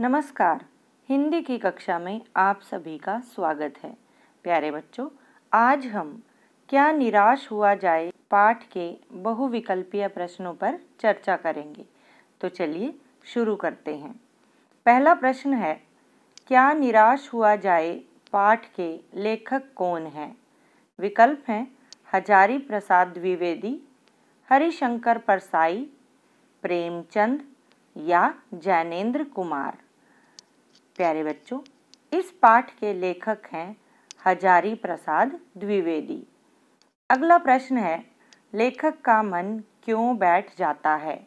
नमस्कार हिंदी की कक्षा में आप सभी का स्वागत है प्यारे बच्चों आज हम क्या निराश हुआ जाए पाठ के बहुविकल्पीय प्रश्नों पर चर्चा करेंगे तो चलिए शुरू करते हैं पहला प्रश्न है क्या निराश हुआ जाए पाठ के लेखक कौन हैं विकल्प हैं हजारी प्रसाद द्विवेदी हरिशंकर परसाई प्रेमचंद या जैनेन्द्र कुमार प्यारे बच्चों इस पाठ के लेखक हैं हजारी प्रसाद द्विवेदी अगला प्रश्न है लेखक का मन क्यों बैठ जाता है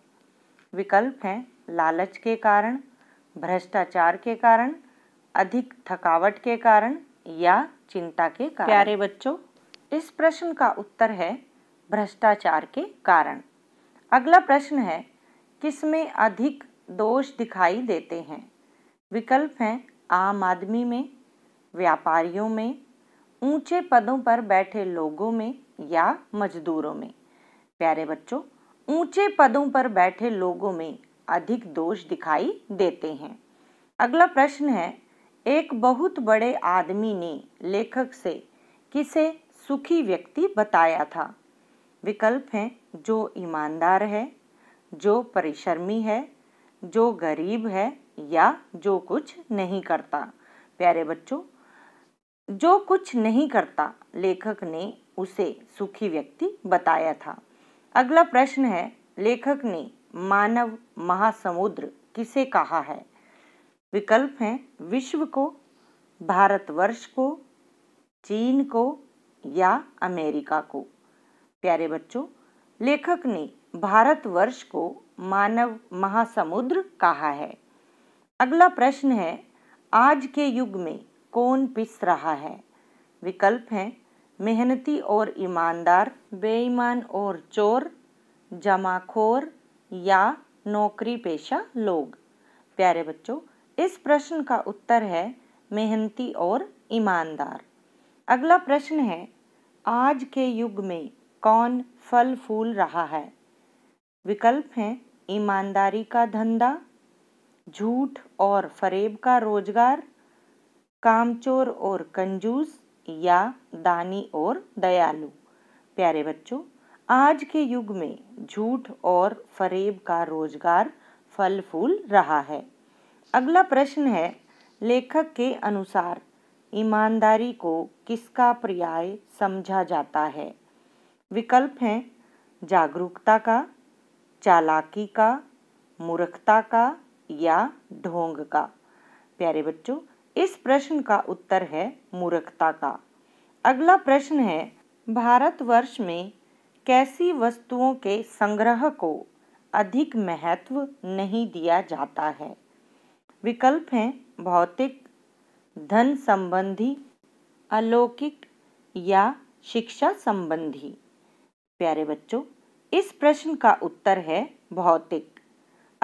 विकल्प हैं लालच के कारण भ्रष्टाचार के कारण अधिक थकावट के कारण या चिंता के कारण प्यारे बच्चों इस प्रश्न का उत्तर है भ्रष्टाचार के कारण अगला प्रश्न है किसमें अधिक दोष दिखाई देते हैं विकल्प हैं आम आदमी में व्यापारियों में ऊंचे पदों पर बैठे लोगों में या मजदूरों में प्यारे बच्चों ऊंचे पदों पर बैठे लोगों में अधिक दोष दिखाई देते हैं अगला प्रश्न है एक बहुत बड़े आदमी ने लेखक से किसे सुखी व्यक्ति बताया था विकल्प हैं जो ईमानदार है जो परिश्रमी है जो गरीब है या जो कुछ नहीं करता प्यारे बच्चों जो कुछ नहीं करता लेखक ने उसे सुखी व्यक्ति बताया था अगला प्रश्न है लेखक ने मानव महासमुद्र किसे कहा है विकल्प हैं विश्व को भारतवर्ष को चीन को या अमेरिका को प्यारे बच्चों लेखक ने भारतवर्ष को मानव महासमुद्र कहा है अगला प्रश्न है आज के युग में कौन पिस रहा है विकल्प हैं मेहनती और ईमानदार बेईमान और चोर जमाखोर या नौकरी पेशा लोग प्यारे बच्चों इस प्रश्न का उत्तर है मेहनती और ईमानदार अगला प्रश्न है आज के युग में कौन फल फूल रहा है विकल्प हैं ईमानदारी का धंधा झूठ और फरेब का रोजगार कामचोर और कंजूस या दानी और दयालु प्यारे बच्चों आज के युग में झूठ और फरेब का रोजगार फल फूल रहा है अगला प्रश्न है लेखक के अनुसार ईमानदारी को किसका पर्याय समझा जाता है विकल्प हैं जागरूकता का चालाकी का मूर्खता का या ढोंग का प्यारे बच्चों इस प्रश्न का उत्तर है मूर्खता का अगला प्रश्न है भारतवर्ष में कैसी वस्तुओं के संग्रह को अधिक महत्व नहीं दिया जाता है विकल्प हैं भौतिक धन संबंधी अलौकिक या शिक्षा संबंधी प्यारे बच्चों इस प्रश्न का उत्तर है भौतिक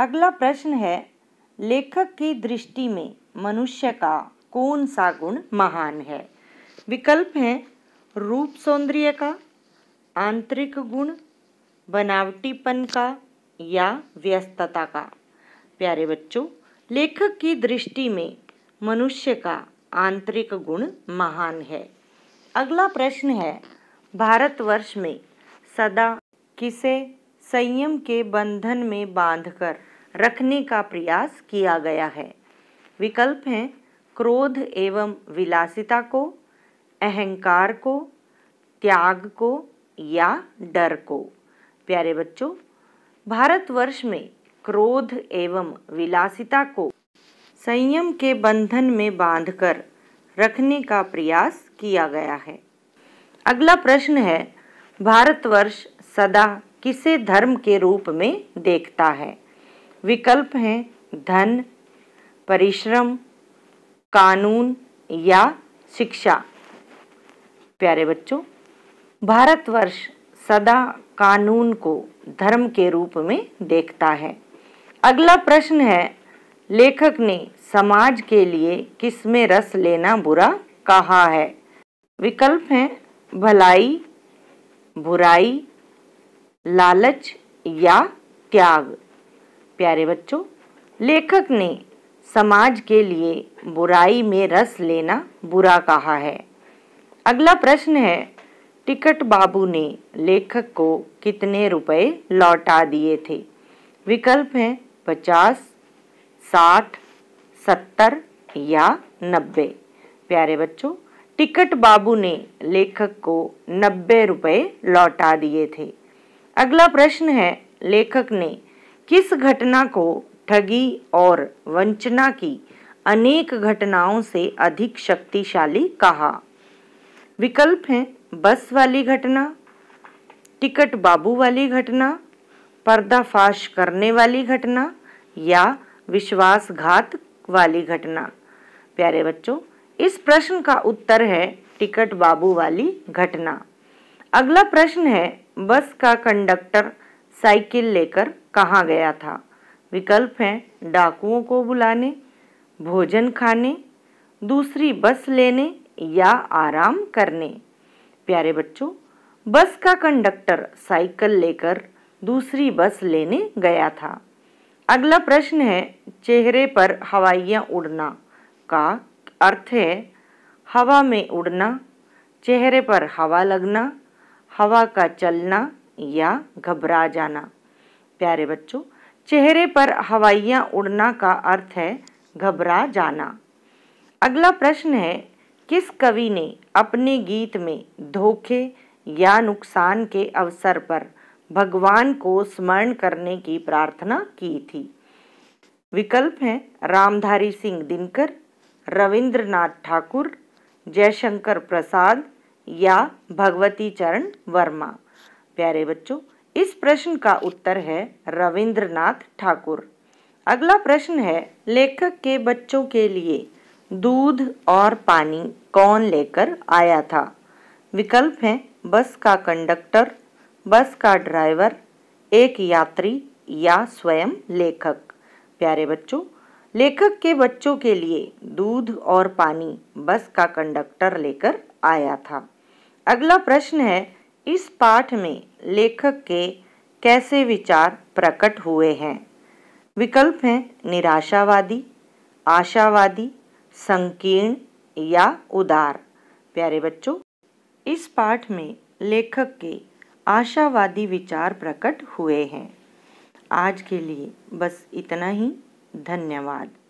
अगला प्रश्न है लेखक की दृष्टि में मनुष्य का कौन सा गुण महान है विकल्प हैं रूप सौंदर्य का आंतरिक गुण बनावटीपन का या व्यस्तता का प्यारे बच्चों लेखक की दृष्टि में मनुष्य का आंतरिक गुण महान है अगला प्रश्न है भारतवर्ष में सदा किसे संयम के बंधन में बांधकर रखने का प्रयास किया गया है विकल्प हैं क्रोध एवं विलासिता को अहंकार को त्याग को या डर को प्यारे बच्चों भारतवर्ष में क्रोध एवं विलासिता को संयम के बंधन में बांधकर रखने का प्रयास किया गया है अगला प्रश्न है भारतवर्ष सदा किसे धर्म के रूप में देखता है विकल्प हैं धन परिश्रम कानून या शिक्षा प्यारे बच्चों भारतवर्ष सदा कानून को धर्म के रूप में देखता है अगला प्रश्न है लेखक ने समाज के लिए किसमें रस लेना बुरा कहा है विकल्प हैं भलाई बुराई लालच या त्याग प्यारे बच्चों लेखक ने समाज के लिए बुराई में रस लेना बुरा कहा है अगला प्रश्न है टिकट बाबू ने लेखक को कितने रुपए लौटा दिए थे विकल्प हैं पचास साठ सत्तर या नब्बे प्यारे बच्चों टिकट बाबू ने लेखक को नब्बे रुपए लौटा दिए थे अगला प्रश्न है लेखक ने किस घटना को ठगी और वंचना की अनेक घटनाओं से अधिक शक्तिशाली कहा विकल्प हैं बस वाली घटना टिकट बाबू वाली घटना पर्दाफाश करने वाली घटना या विश्वासघात वाली घटना प्यारे बच्चों इस प्रश्न का उत्तर है टिकट बाबू वाली घटना अगला प्रश्न है बस का कंडक्टर साइकिल लेकर कहाँ गया था विकल्प हैं डाकुओं को बुलाने भोजन खाने दूसरी बस लेने या आराम करने प्यारे बच्चों बस का कंडक्टर साइकिल लेकर दूसरी बस लेने गया था अगला प्रश्न है चेहरे पर हवाइयाँ उड़ना का अर्थ है हवा में उड़ना चेहरे पर हवा लगना हवा का चलना या घबरा जाना प्यारे बच्चों चेहरे पर हवाइयाँ उड़ना का अर्थ है घबरा जाना अगला प्रश्न है किस कवि ने अपने गीत में धोखे या नुकसान के अवसर पर भगवान को स्मरण करने की प्रार्थना की थी विकल्प हैं रामधारी सिंह दिनकर रविंद्रनाथ ठाकुर जयशंकर प्रसाद या भगवती चरण वर्मा प्यारे बच्चों इस प्रश्न का उत्तर है रविंद्रनाथ ठाकुर अगला प्रश्न है लेखक के बच्चों के लिए दूध और पानी कौन लेकर आया था विकल्प हैं बस का कंडक्टर बस का ड्राइवर एक यात्री या स्वयं लेखक प्यारे बच्चों लेखक के बच्चों के लिए दूध और पानी बस का कंडक्टर लेकर आया था अगला प्रश्न है इस पाठ में लेखक के कैसे विचार प्रकट हुए हैं विकल्प हैं निराशावादी आशावादी संकीर्ण या उदार प्यारे बच्चों इस पाठ में लेखक के आशावादी विचार प्रकट हुए हैं आज के लिए बस इतना ही धन्यवाद